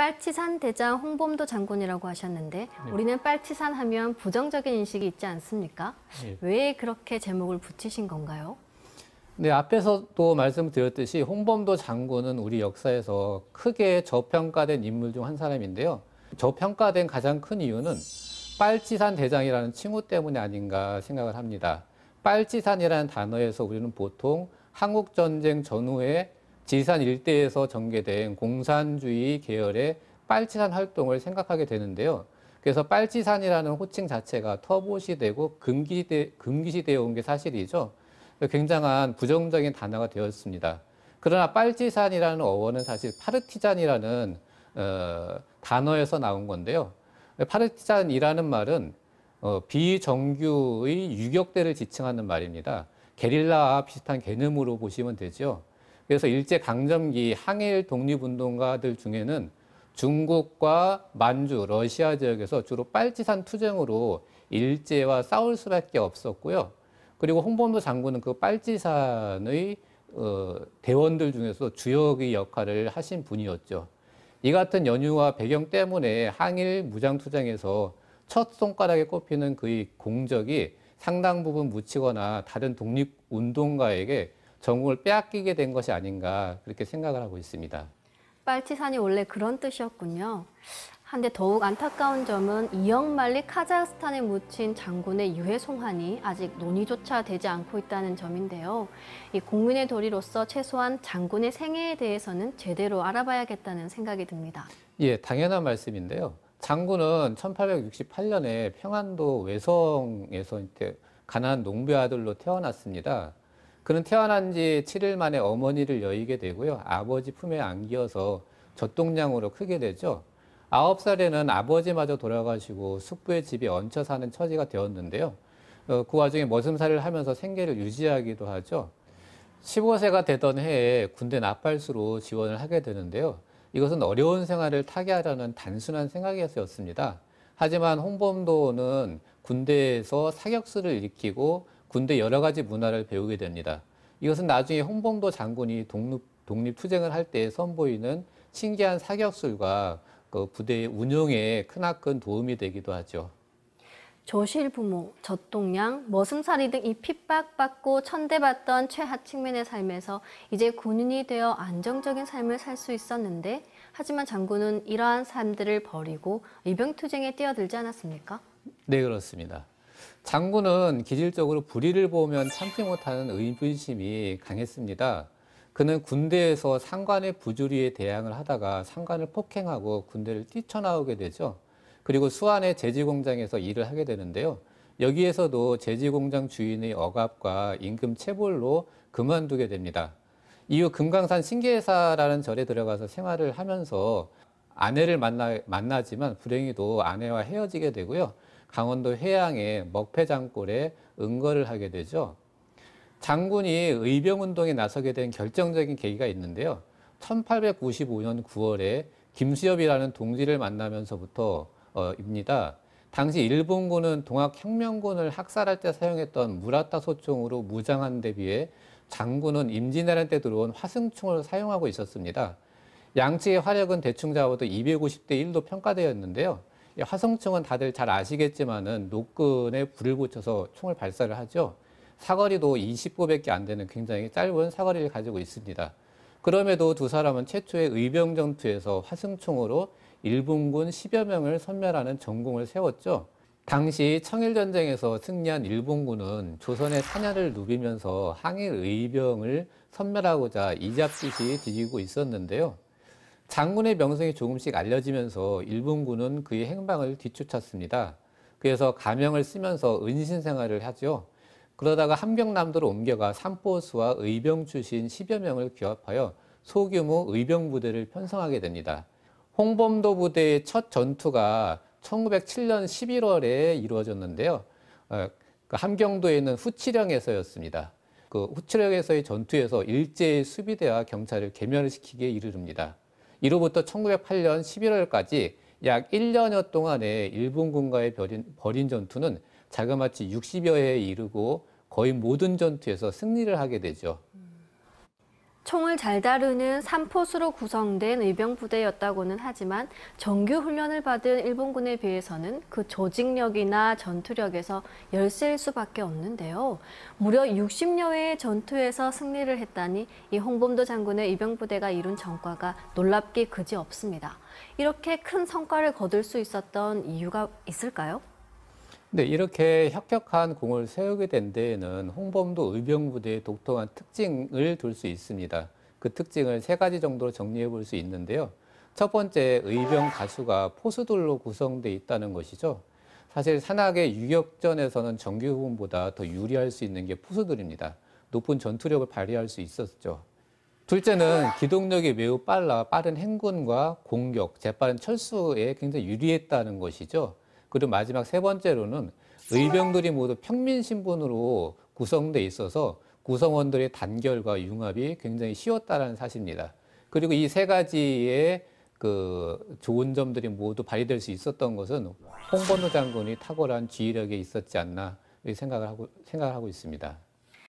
빨치산 대장 홍범도 장군이라고 하셨는데 네. 우리는 빨치산 하면 부정적인 인식이 있지 않습니까? 네. 왜 그렇게 제목을 붙이신 건가요? 네, 앞에서 또 말씀드렸듯이 홍범도 장군은 우리 역사에서 크게 저평가된 인물 중 한 사람인데요. 저평가된 가장 큰 이유는 빨치산 대장이라는 칭호 때문에 아닌가 생각을 합니다. 빨치산이라는 단어에서 우리는 보통 한국전쟁 전후에 지리산 일대에서 전개된 공산주의 계열의 빨치산 활동을 생각하게 되는데요. 그래서 빨치산이라는 호칭 자체가 터보시되고 금기시되, 금기시되어 온 게 사실이죠. 굉장한 부정적인 단어가 되었습니다. 그러나 빨치산이라는 어원은 사실 파르티잔이라는 어, 단어에서 나온 건데요. 파르티잔이라는 말은 어, 비정규의 유격대를 지칭하는 말입니다. 게릴라와 비슷한 개념으로 보시면 되죠. 그래서 일제 강점기 항일 독립운동가들 중에는 중국과 만주, 러시아 지역에서 주로 빨치산 투쟁으로 일제와 싸울 수밖에 없었고요. 그리고 홍범도 장군은 그 빨치산의 어, 대원들 중에서 주역의 역할을 하신 분이었죠. 이 같은 연유와 배경 때문에 항일 무장투쟁에서 첫 손가락에 꼽히는 그의 공적이 상당 부분 묻히거나 다른 독립운동가에게 전공을 빼앗기게 된 것이 아닌가 그렇게 생각을 하고 있습니다. 빨치산이 원래 그런 뜻이었군요. 한데 더욱 안타까운 점은 이영말리 카자흐스탄에 묻힌 장군의 유해 송환이 아직 논의조차 되지 않고 있다는 점인데요. 이 국민의 도리로서 최소한 장군의 생애에 대해서는 제대로 알아봐야겠다는 생각이 듭니다. 예, 당연한 말씀인데요. 장군은 1868년에 평안도 외성에서 가난 농부 아들로 태어났습니다. 그는 태어난 지 7일 만에 어머니를 여의게 되고요. 아버지 품에 안기어서 젖동량으로 크게 되죠. 9살에는 아버지마저 돌아가시고 숙부의 집에 얹혀 사는 처지가 되었는데요. 어, 그 와중에 머슴살을 하면서 생계를 유지하기도 하죠. 15세가 되던 해에 군대 나팔수로 지원을 하게 되는데요. 이것은 어려운 생활을 타개하려는 단순한 생각이었습니다. 하지만 홍범도는 군대에서 사격수를 일으키고 군대 여러 가지 문화를 배우게 됩니다. 이것은 나중에 홍범도 장군이 독립, 독립투쟁을 할 때 선보이는 신기한 사격술과 그 부대의 운용에 크나큰 도움이 되기도 하죠. 조실부모, 젖동량, 머슴살이 등 이 핍박받고 천대받던 최하층민의 삶에서 이제 군인이 되어 안정적인 삶을 살 수 있었는데 하지만 장군은 이러한 삶들을 버리고 이병투쟁에 뛰어들지 않았습니까? 네, 그렇습니다. 장군은 기질적으로 불의를 보면 참지 못하는 의분심이 강했습니다. 그는 군대에서 상관의 부조리에 대항을 하다가 상관을 폭행하고 군대를 뛰쳐나오게 되죠. 그리고 수안의 제지공장에서 일을 하게 되는데요. 여기에서도 제지공장 주인의 억압과 임금 체벌로 그만두게 됩니다. 이후 금강산 신계사라는 절에 들어가서 생활을 하면서 아내를 만나, 만나지만 불행히도 아내와 헤어지게 되고요. 강원도 해양의 먹폐장골에 응거를 하게 되죠. 장군이 의병운동에 나서게 된 결정적인 계기가 있는데요. 1895년 9월에 김수엽이라는 동지를 만나면서부터입니다. 어, 당시 일본군은 동학혁명군을 학살할 때 사용했던 무라타 소총으로 무장한 데 비해 장군은 임진왜란 때 들어온 화승총을 사용하고 있었습니다. 양측의 화력은 대충 잡아도 250대 1로 평가되었는데요. 예, 화성총은 다들 잘 아시겠지만은 노끈에 불을 붙여서 총을 발사를 하죠. 사거리도 2 0밖에안 되는 굉장히 짧은 사거리를 가지고 있습니다. 그럼에도 두 사람은 최초의 의병 전투에서 화승총으로 일본군 10여 명을 섬멸하는 전공을 세웠죠. 당시 청일전쟁에서 승리한 일본군은 조선의 사냥을 누비면서 항일 의병을 섬멸하고자 이잡듯이 뒤지고 있었는데요. 장군의 명성이 조금씩 알려지면서 일본군은 그의 행방을 뒤쫓았습니다. 그래서 가명을 쓰면서 은신 생활을 하죠. 그러다가 함경남도로 옮겨가 삼포수와 의병 출신 10여 명을 규합하여 소규모 의병 부대를 편성하게 됩니다. 홍범도 부대의 첫 전투가 1907년 11월에 이루어졌는데요. 어, 그 함경도에 있는 후치령에서였습니다. 그 후치령에서의 전투에서 일제의 수비대와 경찰을 개멸시키게 이르릅니다. 이로부터 1908년 11월까지 약 1년여 동안에 일본군과의 벌인, 전투는 자그마치 60여 회에 이르고 거의 모든 전투에서 승리를 하게 되죠. 총을 잘 다루는 3포수로 구성된 의병부대였다고는 하지만 정규 훈련을 받은 일본군에 비해서는 그 조직력이나 전투력에서 열세일 수밖에 없는데요. 무려 60여 회의 전투에서 승리를 했다니 이 홍범도 장군의 의병부대가 이룬 정과가 놀랍기 그지없습니다. 이렇게 큰 성과를 거둘 수 있었던 이유가 있을까요? 근 이렇게 협격한 공을 세우게 된 데에는 홍범도 의병부대의 독특한 특징을 둘 수 있습니다. 그 특징을 세 가지 정도로 정리해 볼 수 있는데요. 첫 번째 의병 가수가 포수들로 구성돼 있다는 것이죠. 사실 산악의 유격전에서는 정규군보다 더 유리할 수 있는 게 포수들입니다. 높은 전투력을 발휘할 수 있었죠. 둘째는 기동력이 매우 빨라 빠른 행군과 공격, 재빠른 철수에 굉장히 유리했다는 것이죠. 그리고 마지막 세 번째로는 의병들이 모두 평민 신분으로 구성돼 있어서 구성원들의 단결과 융합이 굉장히 쉬웠다는 사실입니다. 그리고 이 세 가지의 그 좋은 점들이 모두 발휘될 수 있었던 것은 홍건우 장군이 탁월한 지휘력에 있었지 않나 생각을 하고 생각을 하고 있습니다.